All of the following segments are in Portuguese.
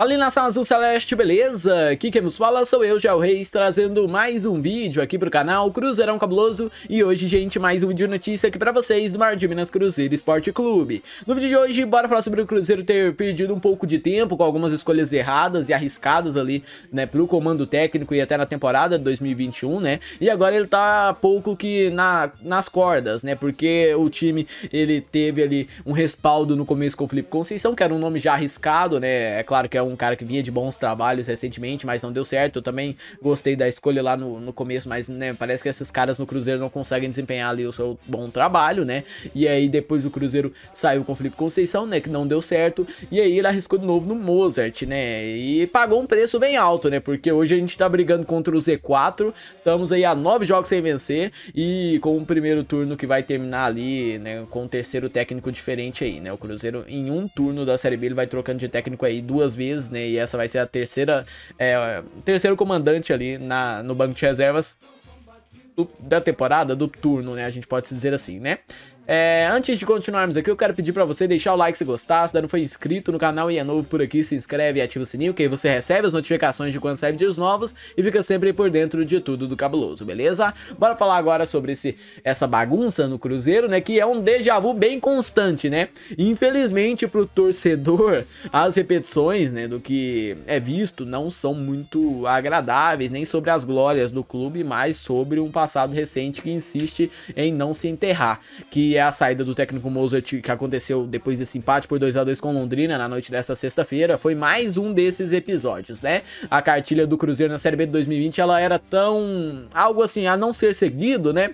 Fala nação azul celeste, beleza? Aqui quem nos fala sou eu, Gel Reis, trazendo mais um vídeo aqui pro canal Cruzeirão Cabuloso E hoje, gente, mais um vídeo de notícia aqui pra vocês do Mar de Minas Cruzeiro Esporte Clube No vídeo de hoje, bora falar sobre o Cruzeiro ter perdido um pouco de tempo Com algumas escolhas erradas e arriscadas ali, né, pro comando técnico e até na temporada de 2021, né E agora ele tá pouco que na, nas cordas, né, porque o time, ele teve ali um respaldo no começo com o Felipe Conceição Que era um nome já arriscado, né, é claro que é um um cara que vinha de bons trabalhos recentemente, mas não deu certo. Eu também gostei da escolha lá no, no começo, mas né, parece que esses caras no Cruzeiro não conseguem desempenhar ali o seu bom trabalho, né? E aí depois o Cruzeiro saiu com o Felipe Conceição, né? Que não deu certo. E aí ele arriscou de novo no Mozart, né? E pagou um preço bem alto, né? Porque hoje a gente tá brigando contra o Z4. Estamos aí a nove jogos sem vencer. E com o primeiro turno que vai terminar ali, né? Com o terceiro técnico diferente aí, né? O Cruzeiro em um turno da Série B ele vai trocando de técnico aí duas vezes né? E essa vai ser a terceira, é, terceiro comandante ali na, no banco de reservas do, da temporada, do turno, né? A gente pode dizer assim, né? É, antes de continuarmos aqui, eu quero pedir pra você deixar o like se gostar, se ainda não foi inscrito no canal e é novo por aqui, se inscreve e ativa o sininho, que aí você recebe as notificações de quando sai vídeos novos e fica sempre por dentro de tudo do cabuloso, beleza? Bora falar agora sobre esse, essa bagunça no Cruzeiro, né, que é um déjà vu bem constante, né? Infelizmente pro torcedor, as repetições, né, do que é visto não são muito agradáveis, nem sobre as glórias do clube, mas sobre um passado recente que insiste em não se enterrar, que é é a saída do técnico Mozart que aconteceu depois desse empate por 2 a 2 com Londrina na noite desta sexta-feira, foi mais um desses episódios, né? A cartilha do Cruzeiro na Série B de 2020, ela era tão algo assim a não ser seguido, né?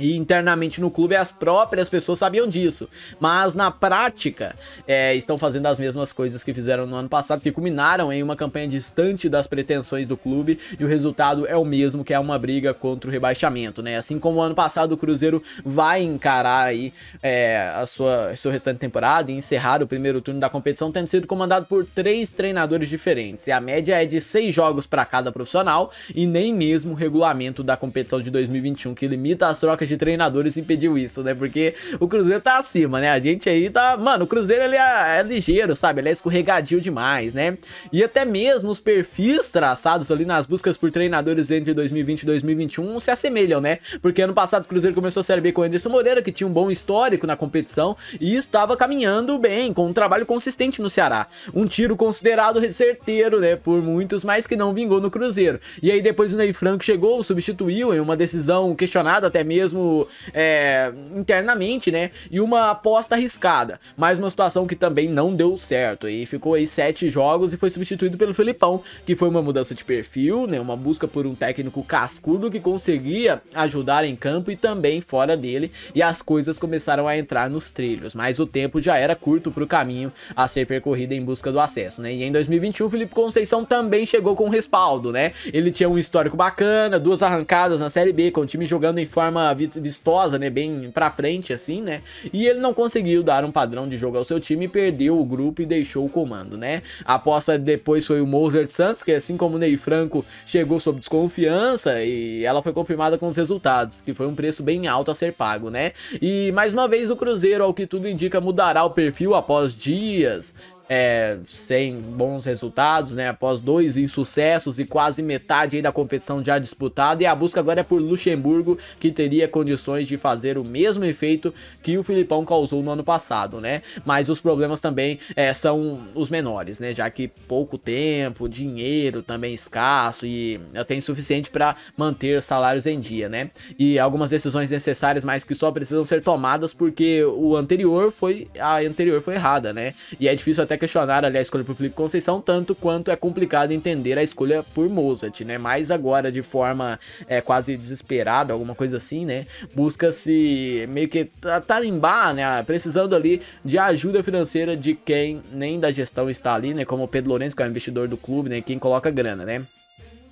E internamente no clube as próprias pessoas sabiam disso. Mas na prática, é, estão fazendo as mesmas coisas que fizeram no ano passado, que culminaram em uma campanha distante das pretensões do clube. E o resultado é o mesmo, que é uma briga contra o rebaixamento, né? Assim como ano passado o Cruzeiro vai encarar aí é, a sua, seu restante temporada e encerrar o primeiro turno da competição, tendo sido comandado por três treinadores diferentes. E a média é de seis jogos para cada profissional e nem mesmo o regulamento da competição de 2021, que limita as trocas de treinadores impediu isso, né? Porque o Cruzeiro tá acima, né? A gente aí tá. Mano, o Cruzeiro ele é, é ligeiro, sabe? Ele é escorregadio demais, né? E até mesmo os perfis traçados ali nas buscas por treinadores entre 2020 e 2021 se assemelham, né? Porque ano passado o Cruzeiro começou a Série B com o Anderson Moreira, que tinha um bom histórico na competição e estava caminhando bem, com um trabalho consistente no Ceará. Um tiro considerado certeiro, né? Por muitos, mas que não vingou no Cruzeiro. E aí depois o Ney Franco chegou, substituiu em uma decisão questionada até mesmo mesmo é, internamente, né? E uma aposta arriscada. Mais uma situação que também não deu certo. E ficou aí sete jogos e foi substituído pelo Felipão, que foi uma mudança de perfil, né? Uma busca por um técnico cascudo que conseguia ajudar em campo e também fora dele. E as coisas começaram a entrar nos trilhos. Mas o tempo já era curto para o caminho a ser percorrido em busca do acesso, né? E em 2021, o Felipe Conceição também chegou com respaldo, né? Ele tinha um histórico bacana, duas arrancadas na Série B, com o time jogando em forma vistosa, né, bem pra frente assim, né? E ele não conseguiu dar um padrão de jogo ao seu time, perdeu o grupo e deixou o comando, né? A aposta depois foi o Mozart Santos, que assim como o Ney Franco chegou sob desconfiança e ela foi confirmada com os resultados, que foi um preço bem alto a ser pago, né? E mais uma vez o Cruzeiro, ao que tudo indica, mudará o perfil após dias é, sem bons resultados, né? Após dois insucessos e quase metade da competição já disputada. E a busca agora é por Luxemburgo, que teria condições de fazer o mesmo efeito que o Filipão causou no ano passado, né? Mas os problemas também é, são os menores, né? Já que pouco tempo, dinheiro também escasso e até insuficiente para manter salários em dia, né? E algumas decisões necessárias, mas que só precisam ser tomadas porque o anterior foi a anterior foi errada, né? E é difícil até questionar ali a escolha por Felipe Conceição, tanto quanto é complicado entender a escolha por Mozart, né? Mas agora, de forma é, quase desesperada, alguma coisa assim, né? Busca-se meio que tarimbar, né? Precisando ali de ajuda financeira de quem nem da gestão está ali, né? Como o Pedro Lourenço, que é o investidor do clube, né? Quem coloca grana, né?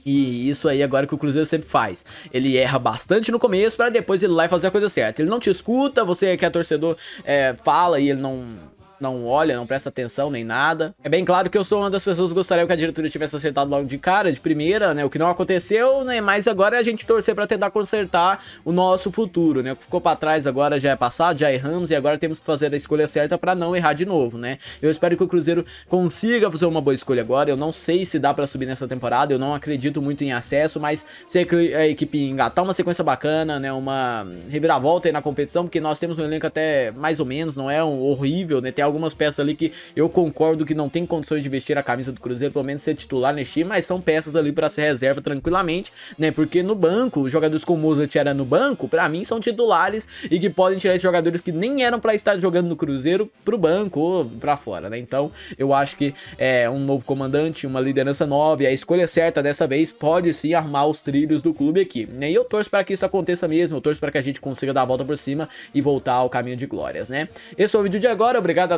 E isso aí agora que o Cruzeiro sempre faz. Ele erra bastante no começo para depois ele lá e fazer a coisa certa. Ele não te escuta, você que é torcedor é, fala e ele não não olha, não presta atenção nem nada. É bem claro que eu sou uma das pessoas que gostaria que a diretoria tivesse acertado logo de cara, de primeira, né? O que não aconteceu, né? Mas agora é a gente torcer para tentar consertar o nosso futuro, né? O que ficou para trás agora já é passado, já erramos e agora temos que fazer a escolha certa para não errar de novo, né? Eu espero que o Cruzeiro consiga fazer uma boa escolha agora. Eu não sei se dá para subir nessa temporada, eu não acredito muito em acesso, mas se a equipe engatar uma sequência bacana, né? Uma reviravolta aí na competição, porque nós temos um elenco até mais ou menos, não é um horrível, né? Tem algumas peças ali que eu concordo que não tem condições de vestir a camisa do Cruzeiro, pelo menos ser titular neste time, mas são peças ali para ser reserva tranquilamente, né? Porque no banco, jogadores como o Mozart era no banco, para mim são titulares e que podem tirar esses jogadores que nem eram para estar jogando no Cruzeiro pro banco ou para fora, né? Então, eu acho que é um novo comandante, uma liderança nova e a escolha certa dessa vez pode sim armar os trilhos do clube aqui. Né? E eu torço para que isso aconteça mesmo, eu torço para que a gente consiga dar a volta por cima e voltar ao caminho de glórias, né? Esse foi o vídeo de agora, obrigado a